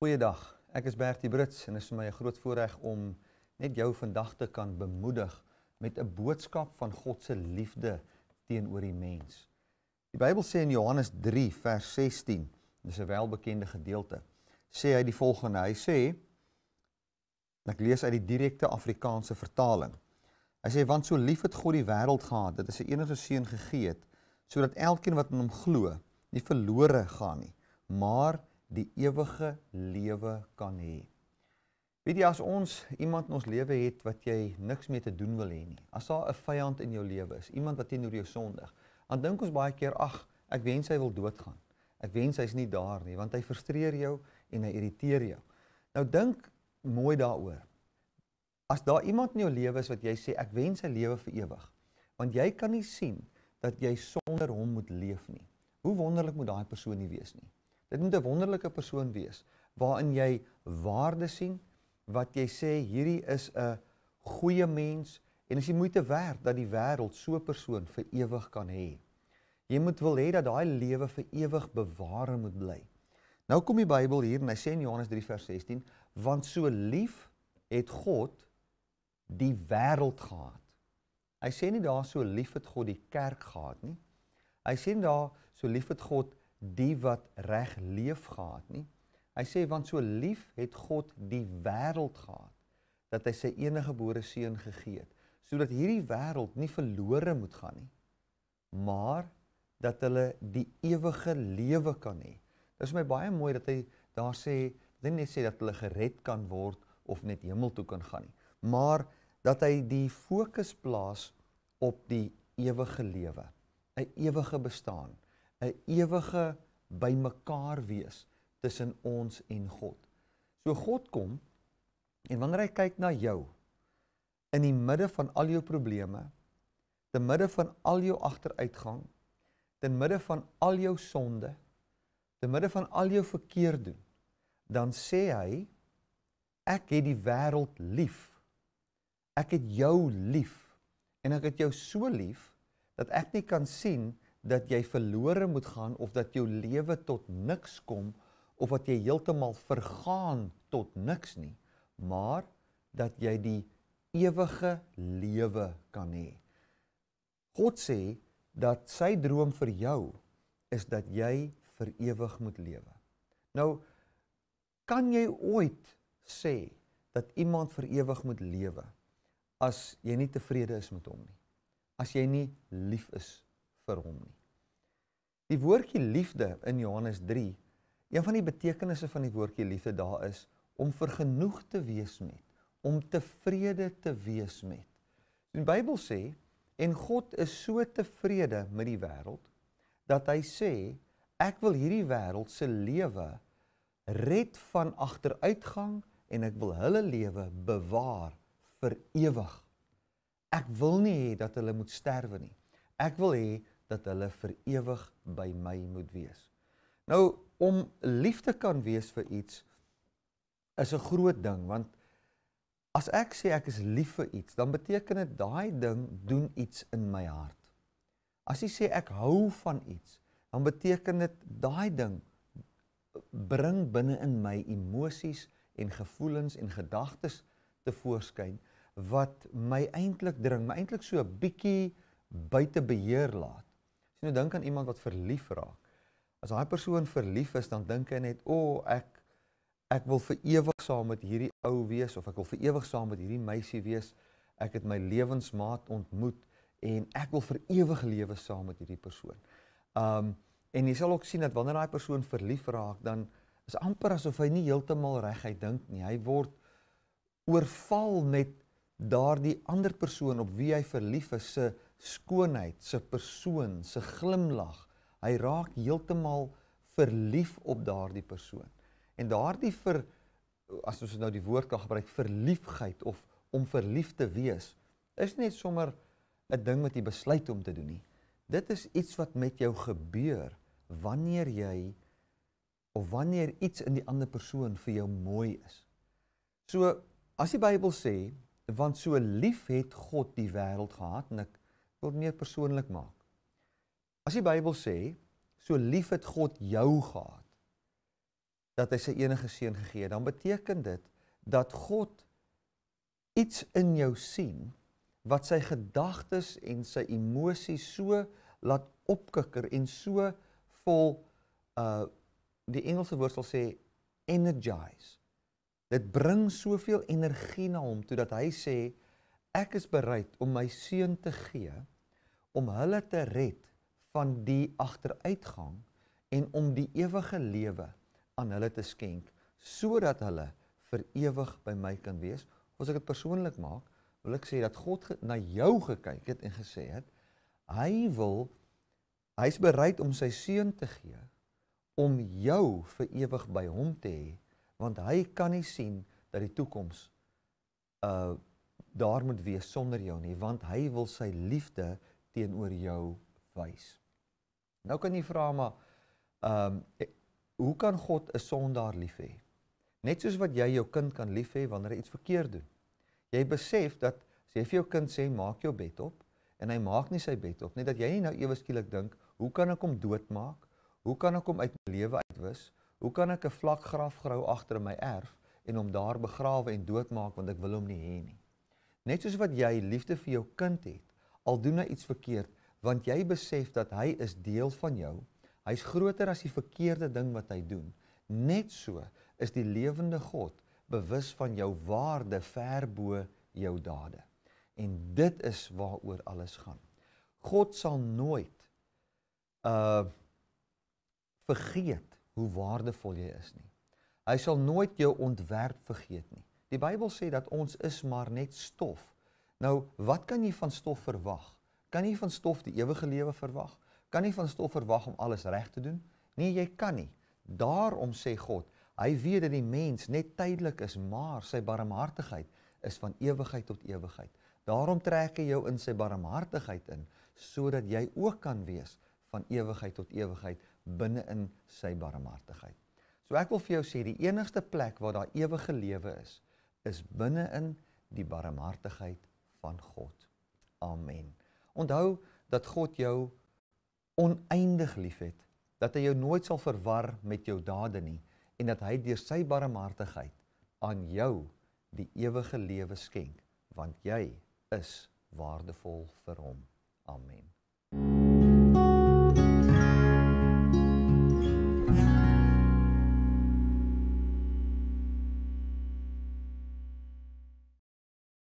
Goeiedag. Ek is Bertie Brits en dit is vir my 'n groot voorreg om net jou vandag te kan bemoedig met 'n boodskap van God se liefde teenoor die mens. Die Bybel sê in Johannes 3 vers 16, dis 'n welbekende gedeelte, sê hy die volgende. Hy sê ek lees uit die direkte Afrikaanse vertaling. Hy sê want so lief het God die wêreld gehad dat hy sy enige seun gegee het sodat elkeen wat in hom glo, nie verlore gaan nie, maar die ewige lewe kan hê. Weet jy as ons iemand in ons lewe het wat jy niks mee te doen wil hê nie. As daar 'n vyand in jou lewe is, iemand wat teenoor jou sondig, dan dink ons baie keer, ag, ek wens hy wil doodgaan. Ek wens hy's nie daar nie want hy frustreer jou en hy irriteer jou. Nou dink mooi daaroor. As daar iemand in jou lewe is wat jy sê ek wens sy lewe vir ewig, want jy kan nie sien dat jy sonder hom moet leef nie. Hoe wonderlik moet daai persoon nie wees nie. Dit moet 'n wonderlike persoon wees waarin jy waarde sien wat jy sê hierdie is 'n goeie mens en is die moeite werd dat die wêreld so 'n persoon vir ewig kan hê. Jy moet wil hê dat daai lewe vir ewig bewaar moet bly. Nou kom die Bybel hier en hy sê in Johannes 3 vers 16, want so lief het God die wêreld gehad. Hy sê nie daar so lief het God die kerk gehad nie. Hy sê daar so lief het God die wat reg leef gehad nie. Hy sê want so lief het God die wêreld gehad dat hy sy enige gebore seun gegee het sodat hierdie wêreld nie verlore moet gaan nie maar dat hulle die ewige lewe kan hê. Dit is my baie mooi dat hy daar sê dat hy net sê dat hulle gered kan word of net hemel toe kan gaan nie, maar dat hy die fokus plaas op die ewige lewe, 'n ewige bestaan. 'n ewige bymekaar wees tussen ons en God. So God kom en wanneer hy kyk na jou in die midde van al jou probleme, te midde van al jou agteruitgang, te midde van al jou sonde, te midde van al jou verkeerd doen, dan sê hy ek het die wêreld lief. Ek het jou lief en ek het jou so lief dat ek nie kan sien dat jy verlore moet gaan of dat jou lewe tot niks kom of dat jy heeltemal vergaan tot niks nie, maar dat jy die ewige lewe kan hê. God sê dat sy droom vir jou is dat jy vir ewig moet lewe. Nou kan jy ooit sê dat iemand vir ewig moet lewe as jy nie tevrede is met hom nie. As jy nie lief is vir hom nie. Die woordjie liefde in Johannes 3, een van die betekenisse van die woordjie liefde daar is om vergenoeg te wees met, om tevrede te wees met. Die Bybel sê, en God is so tevrede met die wêreld dat hy sê, ek wil hierdie wêreld se lewe red van agteruitgang en ek wil hulle lewe bewaar vir ewig. Ek wil nie hê dat hulle moet sterwe nie. Ek wil hê dat hulle vir ewig by my moet wees. Nou om lief te kan wees vir iets is 'n groot ding want as ek sê ek is lief vir iets, dan beteken dit daai ding doen iets in my hart. As jy sê ek hou van iets, dan beteken dit daai ding bring binne in my emosies en gevoelens en gedagtes te voorskyn wat my eintlik dring, my eintlik so 'n bietjie buite beheer laat. Sien nou dink aan iemand wat verlief raak. As daai persoon verlief is, dan dink hy net, "O, oh, ek ek wil vir ewig saam met hierdie ou wees of ek wil vir ewig saam met hierdie meisie wees. Ek het my lewensmaat ontmoet en ek wil vir ewig lewe saam met hierdie persoon." Um en jy sal ook sien dat wanneer daai persoon verlief raak, dan is amper asof hy nie heeltemal reg hy dink nie. Hy word oorval met daardie ander persoon op wie hy verlief is se skoonheid, sy persoon, sy glimlag. Hy raak heeltemal verlief op daardie persoon. En daardie vir as ons nou die woord kan gebruik verliefgheid of om verlief te wees, is nie sommer 'n ding wat jy besluit om te doen nie. Dit is iets wat met jou gebeur wanneer jy of wanneer iets in die ander persoon vir jou mooi is. So as die Bybel sê want so lief het God die wêreld gehad en ek wil meer persoonlik maak. As die Bybel sê, so lief het God jou gehad dat hy sy enige seun gegee het, dan beteken dit dat God iets in jou sien wat sy gedagtes en sy emosies so laat opkikker en so vol uh die Engelse woord sal sê energize. Dit bring soveel energie na hom toe dat hy sê ek is bereid om my seun te gee om hulle te red van die agteruitgang en om die ewige lewe aan hulle te skenk sodat hulle vir ewig by my kan wees. As ek dit persoonlik maak, wil ek sê dat God na jou gekyk het en gesê het hy wil hy's bereid om sy seun te gee om jou vir ewig by hom te hê want hy kan nie sien dat die toekoms uh daar moet wees sonder jou nie want hy wil sy liefde teenoor jou wys. Nou kan jy vra maar ehm um, hoe kan God 'n sondaar lief hê? Net soos wat jy jou kind kan lief hê wanneer hy iets verkeerd doen. Jy besef dat as jy vir jou kind sê maak jou bed op en hy maak nie sy bed op nie, dat jy nie nou ewe skielik dink, hoe kan ek hom doodmaak? Hoe kan ek hom uit my lewe uitwis? Hoe kan ek 'n vlak graf grou agter my erf en hom daar begrawe en doodmaak want ek wil hom nie hê nie. Net soos wat jy liefde vir jou kind het, al doen hy iets verkeerd, want jy besef dat hy is deel van jou. Hy's groter as die verkeerde ding wat hy doen. Net so is die lewende God bewus van jou waarde ver bo jou dade. En dit is waaroor alles gaan. God sal nooit uh vergeet hoe waardevol jy is nie. Hy sal nooit jou ontwerp vergeet nie. Die Bybel sê dat ons is maar net stof. Nou, wat kan jy van stof verwag? Kan jy van stof die ewige lewe verwag? Kan jy van stof verwag om alles reg te doen? Nee, jy kan nie. Daarom sê God, hy weet dat die mens net tydelik is, maar sy barmhartigheid is van ewigheid tot ewigheid. Daarom trek hy jou in sy barmhartigheid in, sodat jy ook kan wees van ewigheid tot ewigheid binne in sy barmhartigheid. So ek wil vir jou sê die enigste plek waar daar ewige lewe is, is binne in die barmhartigheid van God. Amen. Onthou dat God jou oneindig liefhet, dat hy jou nooit sal verwar met jou dade nie en dat hy deur sy barmhartigheid aan jou die ewige lewe skenk, want jy is waardevol vir hom. Amen.